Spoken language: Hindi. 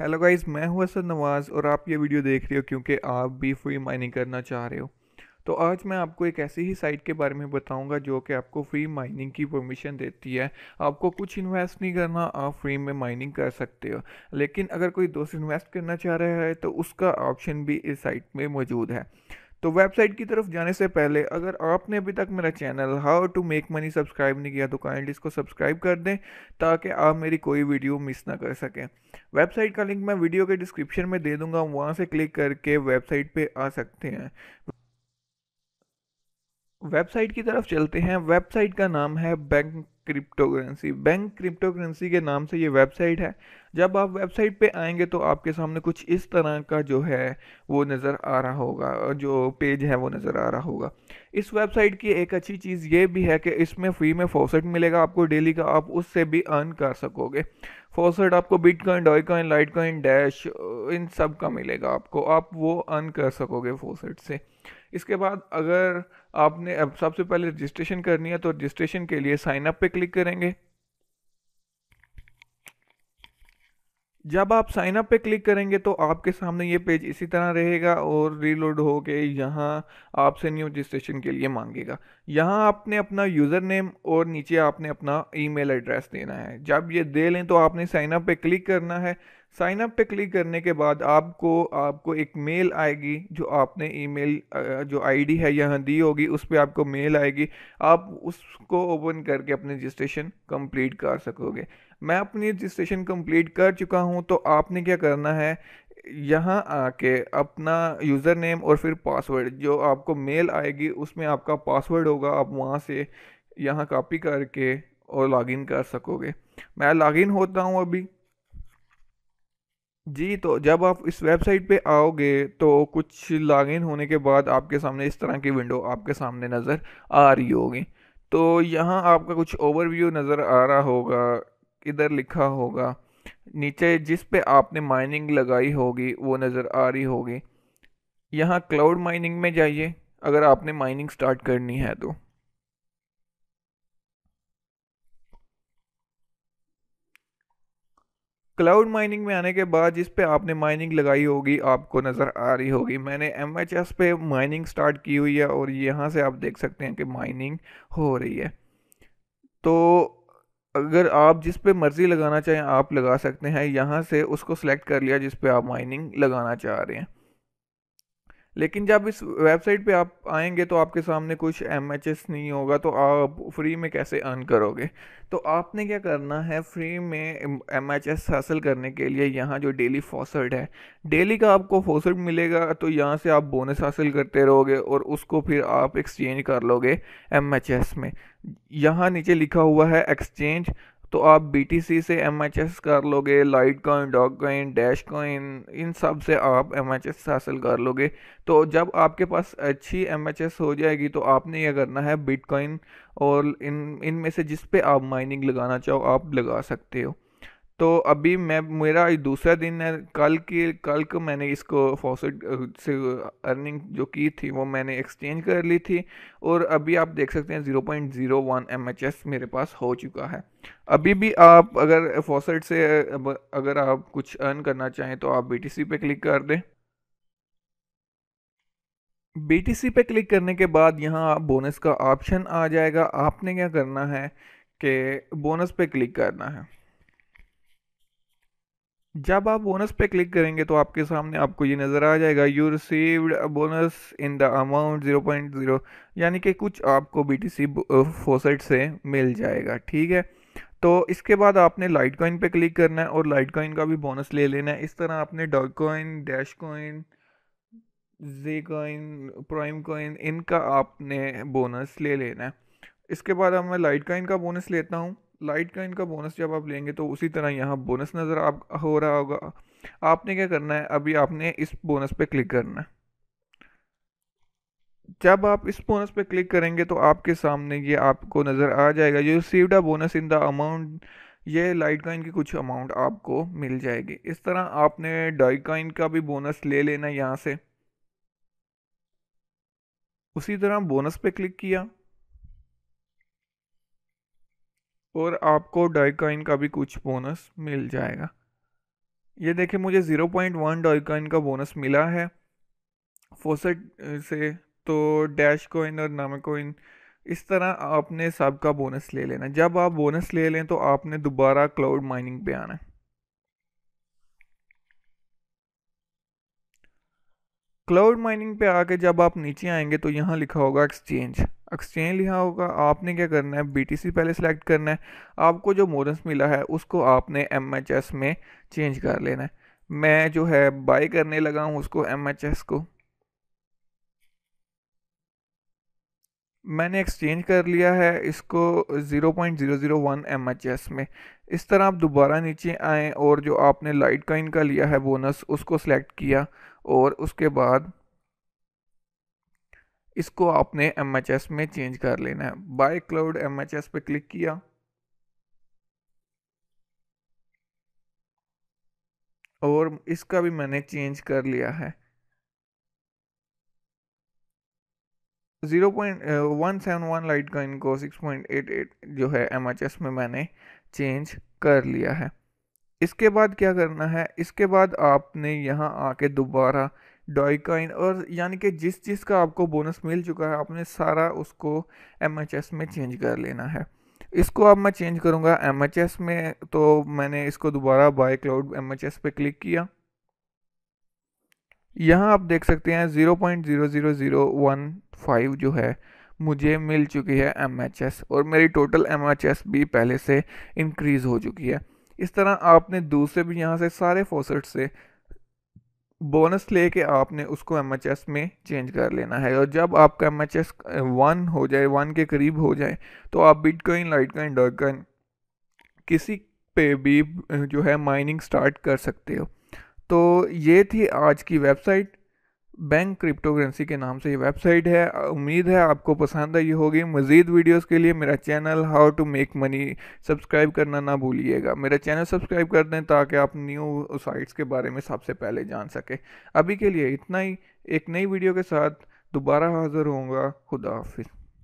हेलो गाइस मैं हूं असद नवाज़ और आप ये वीडियो देख रहे हो क्योंकि आप भी फ्री माइनिंग करना चाह रहे हो तो आज मैं आपको एक ऐसी ही साइट के बारे में बताऊंगा जो कि आपको फ्री माइनिंग की परमिशन देती है आपको कुछ इन्वेस्ट नहीं करना आप फ्री में माइनिंग कर सकते हो लेकिन अगर कोई दोस्त इन्वेस्ट करना चाह रहा है तो उसका ऑप्शन भी इस साइट में मौजूद है तो वेबसाइट की तरफ जाने से पहले अगर आपने अभी तक मेरा channel how to make money subscribe नहीं किया तो काइंडली इसको सब्सक्राइब कर दें ताकि आप मेरी कोई वीडियो मिस ना कर सकें वेबसाइट का लिंक मैं वीडियो के डिस्क्रिप्शन में दे दूंगा वहाँ से क्लिक करके वेबसाइट पे आ सकते हैं वेबसाइट की तरफ चलते हैं वेबसाइट का नाम है bank crypto currency bank crypto currency के नाम से ये वेबसाइट है जब आप वेबसाइट पे आएंगे तो आपके सामने कुछ इस तरह का जो है वो नज़र आ रहा होगा जो पेज है वो नज़र आ रहा होगा इस वेबसाइट की एक अच्छी चीज़ ये भी है कि इसमें फ्री में फोसेट मिलेगा आपको डेली का आप उससे भी अर्न कर सकोगे फोसेट आपको बिटकॉइन डॉयकॉइन लाइटकॉइन डैश इन सब का मिलेगा आपको आप वो अर्न कर सकोगे फोसेट से इसके बाद अगर आपने अब सबसे पहले रजिस्ट्रेशन करनी है तो रजिस्ट्रेशन के लिए साइन अप पे क्लिक करेंगे जब आप साइन अप पे क्लिक करेंगे तो आपके सामने ये पेज इसी तरह रहेगा और रीलोड हो के यहाँ आपसे न्यू रजिस्ट्रेशन के लिए मांगेगा यहाँ आपने अपना यूज़र नेम और नीचे आपने अपना ईमेल एड्रेस देना है जब ये दे लें तो आपने साइन अप पे क्लिक करना है साइन अप पे क्लिक करने के बाद आपको आपको एक मेल आएगी जो आपने ईमेल जो आईडी है यहाँ दी होगी उस पर आपको मेल आएगी आप उसको ओपन करके अपनी रजिस्ट्रेशन कंप्लीट कर सकोगे मैं अपनी रजिस्ट्रेशन कंप्लीट कर चुका हूँ तो आपने क्या करना है यहाँ आके अपना यूज़र नेम और फिर पासवर्ड जो आपको मेल आएगी उसमें आपका पासवर्ड होगा आप वहाँ से यहाँ कापी करके और लॉगिन कर सकोगे मैं लॉगिन होता हूँ अभी जी तो जब आप इस वेबसाइट पे आओगे तो कुछ लॉगिन होने के बाद आपके सामने इस तरह की विंडो आपके सामने नज़र आ रही होगी तो यहाँ आपका कुछ ओवरव्यू नज़र आ रहा होगा इधर लिखा होगा नीचे जिस पे आपने माइनिंग लगाई होगी वो नज़र आ रही होगी यहाँ क्लाउड माइनिंग में जाइए अगर आपने माइनिंग स्टार्ट करनी है तो क्लाउड माइनिंग में आने के बाद जिस पे आपने माइनिंग लगाई होगी आपको नज़र आ रही होगी मैंने एम पे माइनिंग स्टार्ट की हुई है और यहाँ से आप देख सकते हैं कि माइनिंग हो रही है तो अगर आप जिस पे मर्ज़ी लगाना चाहें आप लगा सकते हैं यहाँ से उसको सेलेक्ट कर लिया जिस पे आप माइनिंग लगाना चाह रहे हैं लेकिन जब इस वेबसाइट पे आप आएंगे तो आपके सामने कुछ एम नहीं होगा तो आप फ्री में कैसे अर्न करोगे तो आपने क्या करना है फ्री में एम एच एस हासिल करने के लिए यहाँ जो डेली फॉसट है डेली का आपको फॉसट मिलेगा तो यहाँ से आप बोनस हासिल करते रहोगे और उसको फिर आप एक्सचेंज कर लोगे एम एच एस में यहाँ नीचे लिखा हुआ है एक्सचेंज तो आप बी से एम कर लोगे litecoin dogecoin dash coin इन सब से आप एम हासिल कर लोगे तो जब आपके पास अच्छी एम हो जाएगी तो आपने ये करना है बिटकॉइन और इन इन में से जिस पे आप माइनिंग लगाना चाहो आप लगा सकते हो तो अभी मैं मेरा दूसरा दिन है कल की कल को मैंने इसको फॉसिट से अर्निंग जो की थी वो मैंने एक्सचेंज कर ली थी और अभी आप देख सकते हैं 0.01 पॉइंट मेरे पास हो चुका है अभी भी आप अगर फॉसिट से अगर आप कुछ अर्न करना चाहें तो आप BTC पे क्लिक कर दें BTC पे क्लिक करने के बाद यहाँ बोनस का ऑप्शन आ जाएगा आपने क्या करना है कि बोनस पे क्लिक करना है जब आप बोनस पे क्लिक करेंगे तो आपके सामने आपको ये नज़र आ जाएगा you received bonus in the amount 0.0 यानी कि कुछ आपको बी टी सी फोसेट से मिल जाएगा ठीक है तो इसके बाद आपने लाइट कॉइन पर क्लिक करना है और लाइट कॉइन का भी बोनस ले लेना है इस तरह आपने dogecoin dash coin J coin prime coin इनका आपने बोनस ले लेना है इसके बाद अब मैं लाइट कॉइन का बोनस लेता हूँ लाइट का इनका बोनस जब आप लेंगे तो उसी तरह यहाँ बोनस नज़र आप हो रहा होगा आपने क्या करना है अभी आपने इस बोनस पे क्लिक करना है जब आप इस बोनस पे क्लिक करेंगे तो आपके सामने ये आपको नज़र आ जाएगा ये received bonus in the amount ये लाइट काइन की कुछ अमाउंट आपको मिल जाएगी इस तरह आपने डाई काइन का भी बोनस ले लेना यहाँ से उसी तरह बोनस पे क्लिक किया और आपको डॉयकॉइन का भी कुछ बोनस मिल जाएगा ये देखिए मुझे 0.1 पॉइंट वन डॉय का बोनस मिला है फोसेट से तो डैश कॉइन और नामा कॉइन इस तरह आपने सबका बोनस ले लेना जब आप बोनस ले लें तो आपने दोबारा क्लाउड माइनिंग पे आना है क्लाउड माइनिंग पे आके जब आप नीचे आएंगे तो यहाँ लिखा होगा एक्सचेंज एक्सचेंज लिखा होगा आपने क्या करना है बी पहले सेलेक्ट करना है आपको जो मोरेंस मिला है उसको आपने एम में चेंज कर लेना है मैं जो है बाई करने लगा हूँ उसको एम को मैंने एक्सचेंज कर लिया है इसको 0.001 एमएचएस में इस तरह आप दोबारा नीचे आएँ और जो आपने लाइट कॉइन का लिया है बोनस उसको सेलेक्ट किया और उसके बाद इसको आपने एम में चेंज कर लेना है बाय क्लाउड एम पे क्लिक किया और इसका भी मैंने चेंज कर लिया है zero point one seven one lite का इनको सिक्स पॉइंट एट एट जो है एम में मैंने चेंज कर लिया है इसके बाद क्या करना है इसके बाद आपने यहाँ आके दोबारा डॉयकॉइन और यानी कि जिस चीज़ का आपको बोनस मिल चुका है आपने सारा उसको एम में चेंज कर लेना है इसको अब मैं चेंज करूँगा एम में तो मैंने इसको दोबारा बाय क्लाउड एम पे क्लिक किया यहाँ आप देख सकते हैं 0.00015 जो है मुझे मिल चुकी है एम और मेरी टोटल एम भी पहले से इंक्रीज़ हो चुकी है इस तरह आपने दूसरे भी यहाँ से सारे फोसेट से बोनस ले आपने उसको एम एच एस में चेंज कर लेना है और जब आपका एम एच एस वन हो जाए वन के करीब हो जाए तो आप बिटकॉइन डॉट डॉटकॉइन किसी पे भी जो है माइनिंग स्टार्ट कर सकते हो तो ये थी आज की वेबसाइट बैंक क्रिप्टो करेंसी के नाम से ये वेबसाइट है उम्मीद है आपको पसंद आई होगी मज़ीद वीडियोस के लिए मेरा channel how to make money subscribe करना ना भूलिएगा मेरा चैनल सब्सक्राइब कर दें ताकि आप न्यू साइट्स के बारे में सबसे पहले जान सकें अभी के लिए इतना ही एक नई वीडियो के साथ दोबारा हाज़िर होंगे खुदा हाफिज़